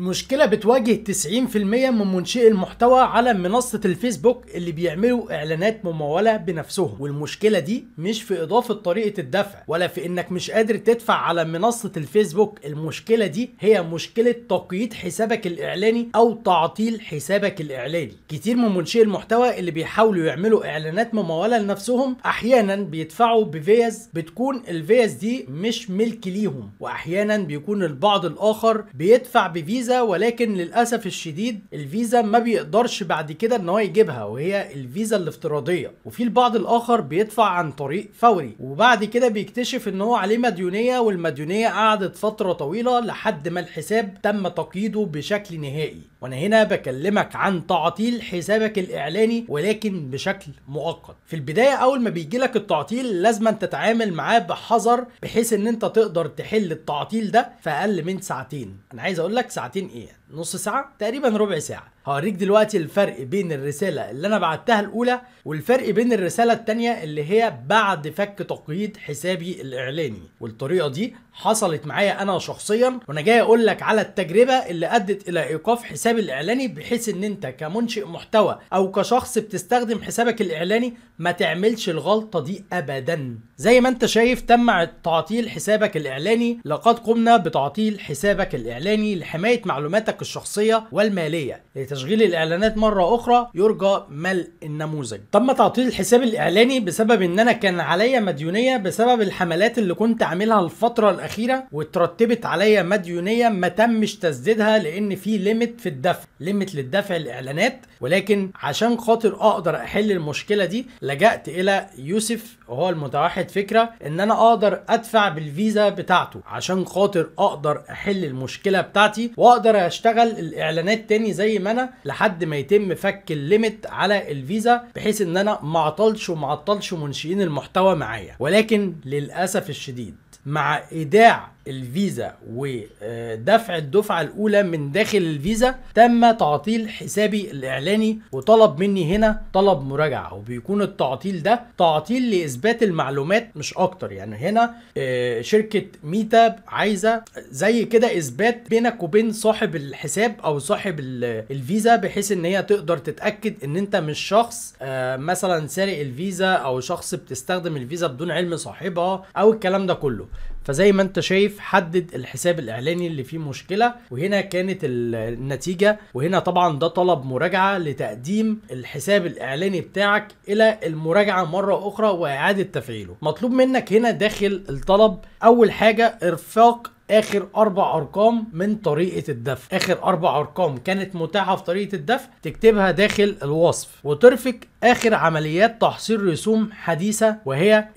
مشكلة بتواجه 90% من منشئي المحتوى على منصة الفيسبوك اللي بيعملوا إعلانات ممولة بنفسهم والمشكلة دي مش في إضافة طريقة الدفع ولا في إنك مش قادر تدفع على منصة الفيسبوك المشكلة دي هي مشكلة تقييد حسابك الإعلاني أو تعطيل حسابك الإعلاني كتير من منشئي المحتوى اللي بيحاولوا يعملوا إعلانات ممولة لنفسهم أحيانا بيدفعوا بفيز بتكون الفيز دي مش ملك ليهم وأحيانا بيكون البعض الآخر بيدفع بفيزا ولكن للاسف الشديد الفيزا ما بيقدرش بعد كده ان هو يجيبها وهي الفيزا الافتراضيه وفي البعض الاخر بيدفع عن طريق فوري وبعد كده بيكتشف ان هو عليه مديونيه والمديونيه قعدت فتره طويله لحد ما الحساب تم تقييده بشكل نهائي وانا هنا بكلمك عن تعطيل حسابك الاعلاني ولكن بشكل مؤقت في البدايه اول ما بيجي لك التعطيل لازم تتعامل معاه بحذر بحيث ان انت تقدر تحل التعطيل ده في اقل من ساعتين انا عايز اقول لك ساعتين ايه نص ساعه تقريبا ربع ساعه هوريك دلوقتي الفرق بين الرسالة اللي أنا بعتها الأولى والفرق بين الرسالة التانية اللي هي بعد فك تقييد حسابي الإعلاني والطريقة دي حصلت معايا أنا شخصيا وأنا جاي أقول لك على التجربة اللي أدت إلى إيقاف حسابي الإعلاني بحيث إن أنت كمنشئ محتوى أو كشخص بتستخدم حسابك الإعلاني ما تعملش الغلطه دي ابدا زي ما انت شايف تم تعطيل حسابك الاعلاني لقد قمنا بتعطيل حسابك الاعلاني لحمايه معلوماتك الشخصيه والماليه لتشغيل الاعلانات مره اخرى يرجى ملء النموذج تم تعطيل الحساب الاعلاني بسبب ان انا كان عليا مديونيه بسبب الحملات اللي كنت عاملها الفتره الاخيره واترتبت عليا مديونيه ما تمش تسديدها لان في ليميت في الدفع ليميت للدفع الاعلانات ولكن عشان خاطر اقدر احل المشكله دي لجأت إلى يوسف وهو المتوحد فكرة إن أنا أقدر أدفع بالفيزا بتاعته عشان خاطر أقدر أحل المشكلة بتاعتي وأقدر أشتغل الإعلانات تاني زي ما أنا لحد ما يتم فك الليمت على الفيزا بحيث إن أنا معطلش ومعطلش منشئين المحتوى معايا ولكن للأسف الشديد مع ايداع الفيزا ودفع الدفعه الاولى من داخل الفيزا تم تعطيل حسابي الاعلاني وطلب مني هنا طلب مراجعه وبيكون التعطيل ده تعطيل لاثبات المعلومات مش اكتر يعني هنا آه، شركه ميتا عايزه زي كده اثبات بينك وبين صاحب الحساب او صاحب الفيزا بحيث ان هي تقدر تتاكد ان انت مش شخص آه، مثلا سارق الفيزا او شخص بتستخدم الفيزا بدون علم صاحبها او الكلام ده كله فزي ما انت شايف حدد الحساب الاعلاني اللي فيه مشكله وهنا كانت النتيجه وهنا طبعا ده طلب مراجعه لتقديم الحساب الاعلاني بتاعك الى المراجعه مره اخرى واعاده تفعيله مطلوب منك هنا داخل الطلب اول حاجه ارفاق اخر اربع ارقام من طريقه الدفع اخر اربع ارقام كانت متاحه في طريقه الدفع تكتبها داخل الوصف وترفق اخر عمليات تحصيل رسوم حديثه وهي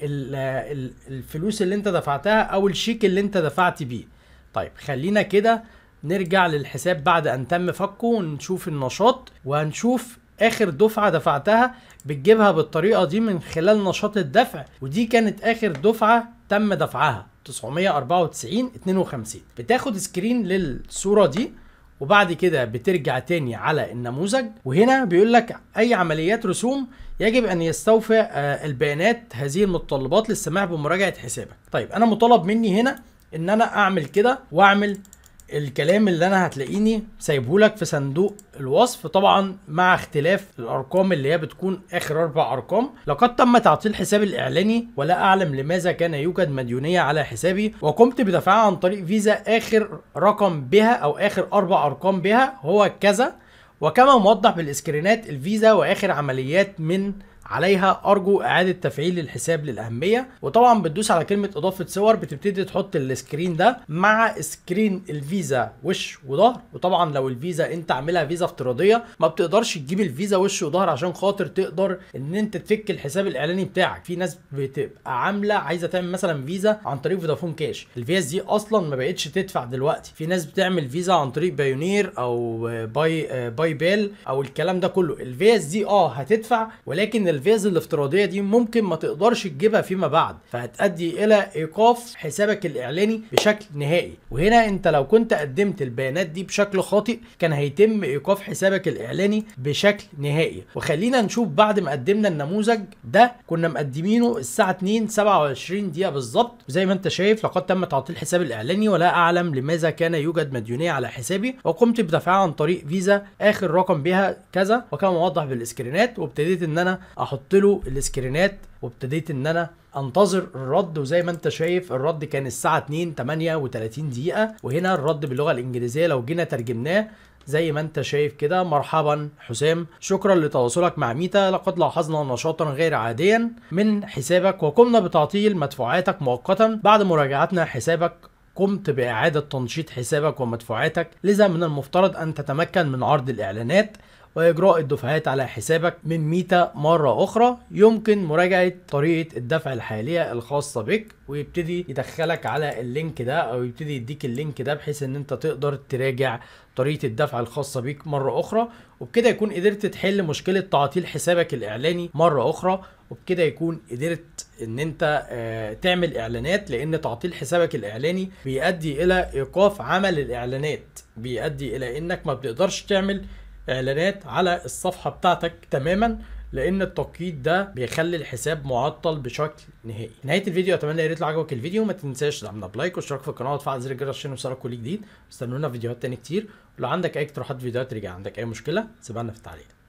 الفلوس اللي انت دفعتها او الشيك اللي انت دفعت بيه طيب خلينا كده نرجع للحساب بعد ان تم فكه ونشوف النشاط وهنشوف اخر دفعه دفعتها بتجيبها بالطريقه دي من خلال نشاط الدفع ودي كانت اخر دفعه تم دفعها 994 52 بتاخد سكرين للصوره دي وبعد كده بترجع تاني على النموذج وهنا بيقول لك اي عمليات رسوم يجب ان يستوفي آه، البيانات هذه المتطلبات للسماح بمراجعه حسابك طيب انا مطالب مني هنا ان انا اعمل كده واعمل الكلام اللي انا هتلاقيني سايبهولك في صندوق الوصف طبعا مع اختلاف الارقام اللي هي بتكون اخر اربع ارقام لقد تم تعطيل حسابي الاعلاني ولا اعلم لماذا كان يوجد مديونيه على حسابي وقمت بدفعها عن طريق فيزا اخر رقم بها او اخر اربع ارقام بها هو كذا وكما موضح بالاسكرينات الفيزا واخر عمليات من عليها ارجو اعاده تفعيل الحساب للاهميه وطبعا بتدوس على كلمه اضافه صور بتبتدي تحط السكرين ده مع سكرين الفيزا وش وظهر وطبعا لو الفيزا انت عاملها فيزا افتراضيه ما بتقدرش تجيب الفيزا وش وظهر عشان خاطر تقدر ان انت تفك الحساب الاعلاني بتاعك في ناس بتبقى عامله عايزه تعمل مثلا فيزا عن طريق فودافون كاش الفيز دي اصلا ما بقتش تدفع دلوقتي في ناس بتعمل فيزا عن طريق بايونير او باي باي بيل او الكلام ده كله الفيز دي اه هتدفع ولكن الفيز الافتراضيه دي ممكن ما تقدرش تجيبها فيما بعد فهتؤدي الى ايقاف حسابك الاعلاني بشكل نهائي وهنا انت لو كنت قدمت البيانات دي بشكل خاطئ كان هيتم ايقاف حسابك الاعلاني بشكل نهائي وخلينا نشوف بعد ما قدمنا النموذج ده كنا مقدمينه الساعه 2 27 دقيقه بالظبط زي ما انت شايف لقد تم تعطيل الحساب الاعلاني ولا اعلم لماذا كان يوجد مديونيه على حسابي وقمت بدفعها عن طريق فيزا اخر رقم بها كذا وكان موضح بالاسكرينات وابتديت ان انا احط له السكرينات وابتديت ان انا انتظر الرد وزي ما انت شايف الرد كان الساعه 2 38 دقيقه وهنا الرد باللغه الانجليزيه لو جينا ترجمناه زي ما انت شايف كده مرحبا حسام شكرا لتواصلك مع ميتا لقد لاحظنا نشاطا غير عاديا من حسابك وقمنا بتعطيل مدفوعاتك مؤقتا بعد مراجعتنا حسابك قمت بإعادة تنشيط حسابك ومدفوعاتك لذا من المفترض أن تتمكن من عرض الإعلانات وإجراء الدفعات على حسابك من ميتا مرة أخرى يمكن مراجعة طريقة الدفع الحالية الخاصة بك ويبتدي يدخلك على اللينك ده أو يبتدي يديك اللينك ده بحيث إن أنت تقدر تراجع طريقة الدفع الخاصة بك مرة أخرى وبكده يكون قدرت تحل مشكلة تعطيل حسابك الإعلاني مرة أخرى وبكده يكون قدرت ان انت آه، تعمل اعلانات لان تعطيل حسابك الاعلاني بيؤدي الى ايقاف عمل الاعلانات بيؤدي الى انك ما بتقدرش تعمل اعلانات على الصفحه بتاعتك تماما لان التوقيت ده بيخلي الحساب معطل بشكل نهائي نهايه الفيديو اتمنى يا ريت لو عجبك الفيديو ما تنساش تدعمنا بلايك واشتراك في القناه وتفعل زر الجرس عشان يوصلك كل جديد استنونا في فيديوهات تاني كتير ولو عندك اي اقتراحات فيديوهات رجع عندك اي مشكله سيبها في التعليقات